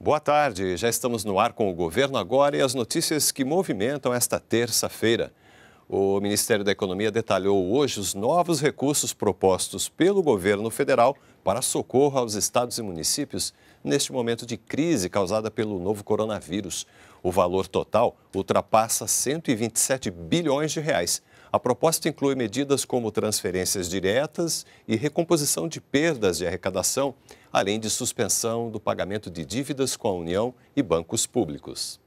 Boa tarde, já estamos no ar com o governo agora e as notícias que movimentam esta terça-feira. O Ministério da Economia detalhou hoje os novos recursos propostos pelo governo federal para socorro aos estados e municípios neste momento de crise causada pelo novo coronavírus. O valor total ultrapassa 127 bilhões de reais. A proposta inclui medidas como transferências diretas e recomposição de perdas de arrecadação, além de suspensão do pagamento de dívidas com a União e bancos públicos.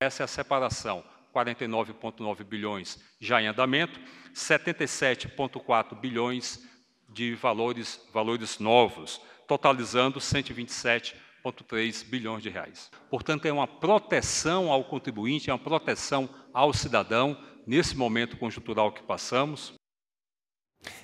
Essa é a separação. 49,9 bilhões já em andamento, 77,4 bilhões de valores, valores novos, totalizando 127,3 bilhões de reais. Portanto, é uma proteção ao contribuinte, é uma proteção ao cidadão nesse momento conjuntural que passamos.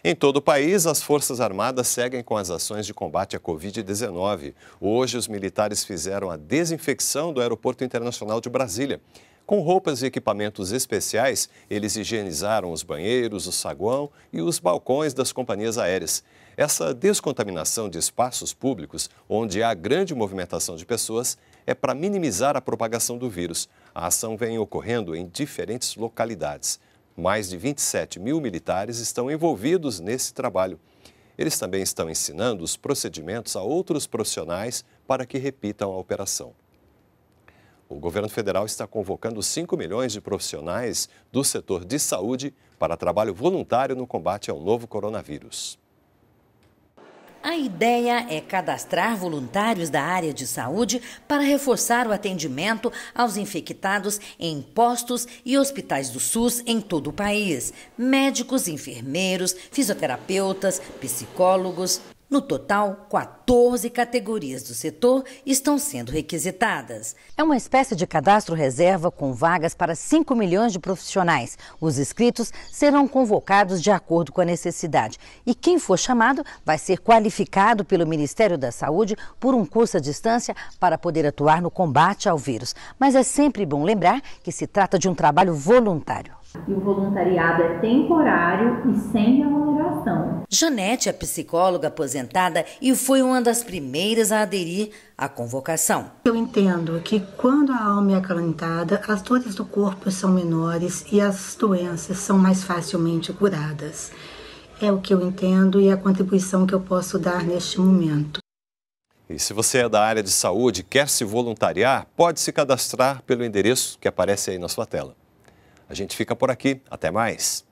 Em todo o país, as Forças Armadas seguem com as ações de combate à Covid-19. Hoje, os militares fizeram a desinfecção do Aeroporto Internacional de Brasília. Com roupas e equipamentos especiais, eles higienizaram os banheiros, o saguão e os balcões das companhias aéreas. Essa descontaminação de espaços públicos, onde há grande movimentação de pessoas, é para minimizar a propagação do vírus. A ação vem ocorrendo em diferentes localidades. Mais de 27 mil militares estão envolvidos nesse trabalho. Eles também estão ensinando os procedimentos a outros profissionais para que repitam a operação. O governo federal está convocando 5 milhões de profissionais do setor de saúde para trabalho voluntário no combate ao novo coronavírus. A ideia é cadastrar voluntários da área de saúde para reforçar o atendimento aos infectados em postos e hospitais do SUS em todo o país. Médicos, enfermeiros, fisioterapeutas, psicólogos, no total, 14 categorias do setor estão sendo requisitadas. É uma espécie de cadastro reserva com vagas para 5 milhões de profissionais. Os inscritos serão convocados de acordo com a necessidade. E quem for chamado vai ser qualificado pelo Ministério da Saúde por um curso à distância para poder atuar no combate ao vírus. Mas é sempre bom lembrar que se trata de um trabalho voluntário. E o voluntariado é temporário e sem remuneração Janete é psicóloga aposentada e foi uma das primeiras a aderir à convocação. Eu entendo que quando a alma é acalentada, as dores do corpo são menores e as doenças são mais facilmente curadas. É o que eu entendo e é a contribuição que eu posso dar neste momento. E se você é da área de saúde e quer se voluntariar, pode se cadastrar pelo endereço que aparece aí na sua tela. A gente fica por aqui. Até mais.